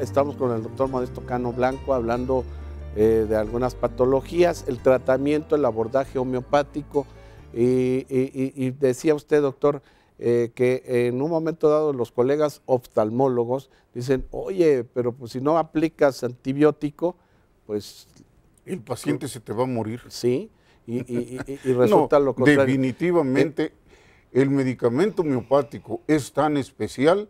Estamos con el doctor Modesto Cano Blanco hablando eh, de algunas patologías, el tratamiento, el abordaje homeopático. Y, decía usted, doctor, eh, que en un momento dado los colegas oftalmólogos dicen, oye, pero pues, si no aplicas antibiótico, pues... El paciente se te va a morir. Sí, y, resulta lo contrario. Definitivamente, eh, el medicamento homeopático es tan especial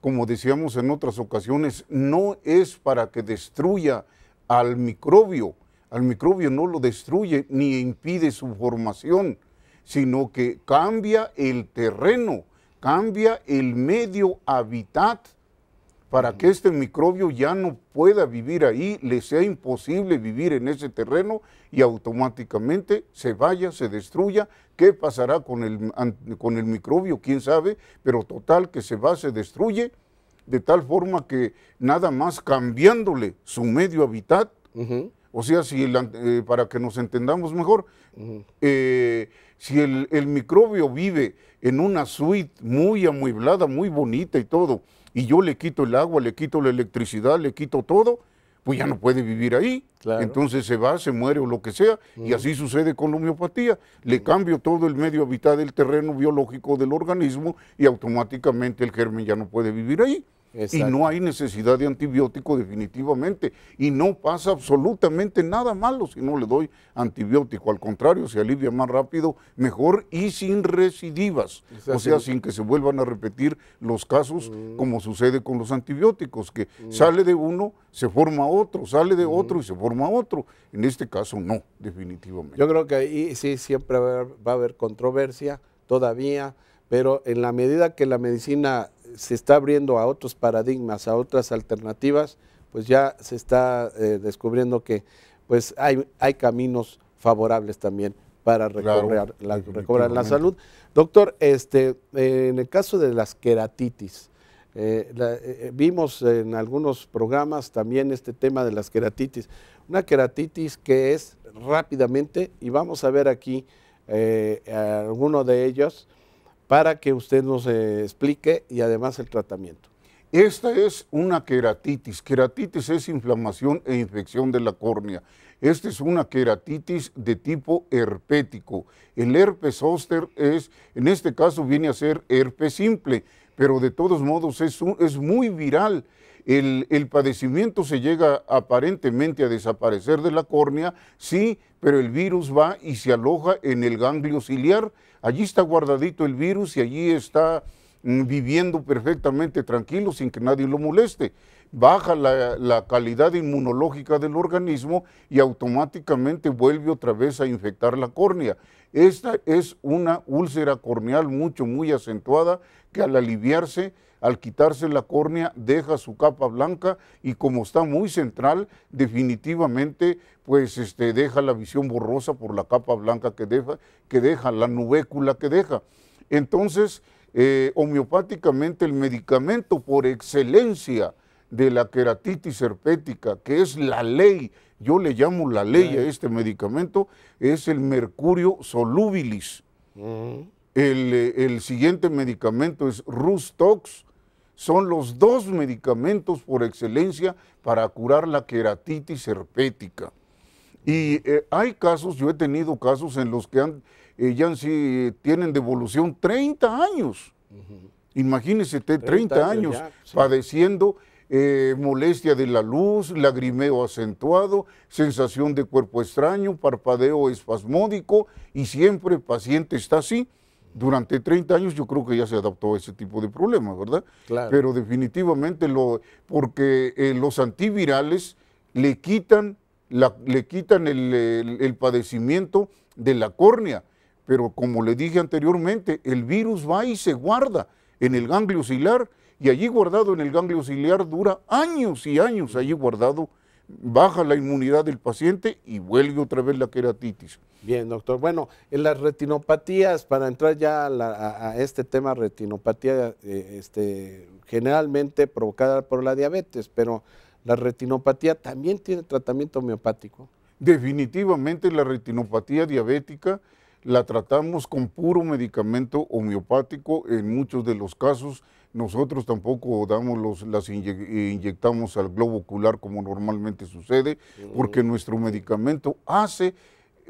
como decíamos en otras ocasiones, no es para que destruya al microbio. Al microbio no lo destruye ni impide su formación, sino que cambia el terreno, cambia el medio hábitat para que este microbio ya no pueda vivir ahí, le sea imposible vivir en ese terreno y automáticamente se vaya, se destruya. ¿Qué pasará con el, con el microbio? ¿Quién sabe? Pero total que se va, se destruye, de tal forma que nada más cambiándole su medio hábitat, o sea, si eh, para que nos entendamos mejor, eh, si el microbio vive en una suite muy amueblada, muy bonita y todo, y yo le quito el agua, le quito la electricidad, le quito todo, pues ya no puede vivir ahí. Entonces se va, se muere o lo que sea. Y así sucede con la homeopatía. Le cambio todo el medio habitat del terreno biológico del organismo y automáticamente el germen ya no puede vivir ahí y no hay necesidad de antibiótico definitivamente. Y no pasa absolutamente nada malo si no le doy antibiótico. Al contrario, se alivia más rápido, mejor y sin recidivas. O sea, sin que se vuelvan a repetir los casos mm. como sucede con los antibióticos, que mm. sale de uno, se forma otro, sale de mm. otro y se forma otro. En este caso no, definitivamente. Yo creo que ahí sí siempre va a haber controversia todavía pero en la medida que la medicina se está abriendo a otros paradigmas, a otras alternativas, pues ya se está eh, descubriendo que pues hay, caminos favorables también para recobrar, la, salud. Doctor, este, eh, en el caso de las queratitis, eh, vimos en algunos programas también este tema de las queratitis. Una queratitis que es rápidamente, y vamos a ver aquí alguno de ellos, para que usted nos eh, explique y además el tratamiento. Esta es una queratitis. Queratitis es inflamación e infección de la córnea. Esta es una queratitis de tipo herpético. El herpes zóster es, en este caso, viene a ser herpes simple pero de todos modos es, es muy viral. El, padecimiento se llega aparentemente a desaparecer de la córnea, sí, pero el virus va y se aloja en el ganglio ciliar. Allí está guardadito el virus y allí está mm, viviendo perfectamente tranquilo sin que nadie lo moleste. Baja la, la calidad inmunológica del organismo y automáticamente vuelve otra vez a infectar la córnea. Esta es una úlcera corneal mucho, muy acentuada que al aliviarse, al quitarse la córnea, deja su capa blanca y como está muy central, definitivamente pues este, deja la visión borrosa por la capa blanca que deja, que deja la nubécula que deja. Entonces, eh, homeopáticamente el medicamento por excelencia de la queratitis herpética, que es la ley, yo le llamo la ley a este medicamento, es el mercurio solubilis. Eh, el, siguiente medicamento es Rustox. Son los dos medicamentos por excelencia para curar la queratitis herpética. Y eh, hay casos, yo he tenido casos en los que han, eh, ya tienen devolución 30 años. Imagínese, 30, años, padeciendo eh, molestia de la luz, lagrimeo acentuado, sensación de cuerpo extraño, parpadeo espasmódico y siempre el paciente está así. Durante 30 años yo creo que ya se adaptó a ese tipo de problemas, ¿verdad? Pero definitivamente lo, porque eh, los antivirales le quitan, le quitan el, padecimiento de la córnea pero como le dije anteriormente, el virus va y se guarda en el ganglio oscilar y allí guardado en el ganglio ciliar dura años y años allí guardado, baja la inmunidad del paciente y vuelve otra vez la queratitis. Bien, doctor. Bueno, en las retinopatías, para entrar ya a, este tema, retinopatía eh, este, generalmente provocada por la diabetes, pero la retinopatía también tiene tratamiento homeopático. Definitivamente la retinopatía diabética la tratamos con puro medicamento homeopático en muchos de los casos nosotros tampoco damos los, las inyectamos al globo ocular como normalmente sucede, porque nuestro medicamento hace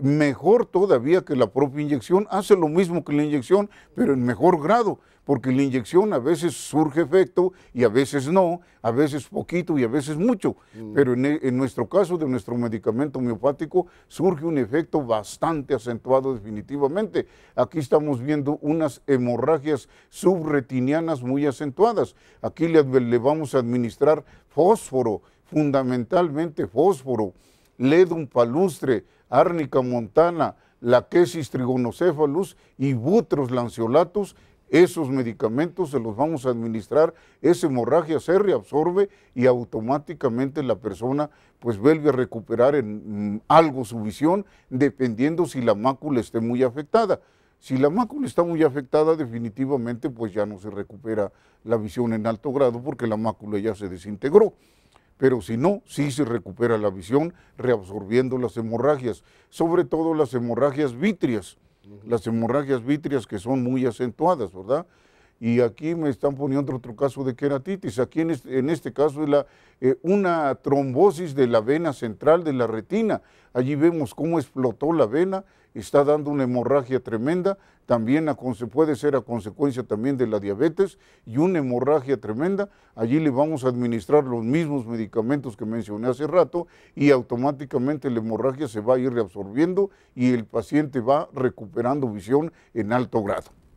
mejor todavía que la propia inyección, hace lo mismo que la inyección, pero en mejor grado, porque la inyección a veces surge efecto y a veces no, a veces poquito y a veces mucho, mm. pero e, en, nuestro caso de nuestro medicamento homeopático surge un efecto bastante acentuado definitivamente. Aquí estamos viendo unas hemorragias subretinianas muy acentuadas. Aquí le, le vamos a administrar fósforo, fundamentalmente fósforo, ledum palustre, árnica montana, laquesis trigonocefalus y butros lanceolatos, esos medicamentos se los vamos a administrar, esa hemorragia se reabsorbe y automáticamente la persona pues vuelve a recuperar en mm, algo su visión, dependiendo si la mácula esté muy afectada. Si la mácula está muy afectada, definitivamente pues ya no se recupera la visión en alto grado porque la mácula ya se desintegró pero si no, sí se recupera la visión reabsorbiendo las hemorragias, sobre todo las hemorragias vítreas, las hemorragias vítreas que son muy acentuadas, ¿verdad? y aquí me están poniendo otro caso de queratitis. Aquí en este, este caso es eh, una trombosis de la vena central de la retina. Allí vemos cómo explotó la vena, está dando una hemorragia tremenda, también se puede ser a consecuencia también de la diabetes y una hemorragia tremenda. Allí le vamos a administrar los mismos medicamentos que mencioné hace rato y automáticamente la hemorragia se va a ir reabsorbiendo y el paciente va recuperando visión en alto grado.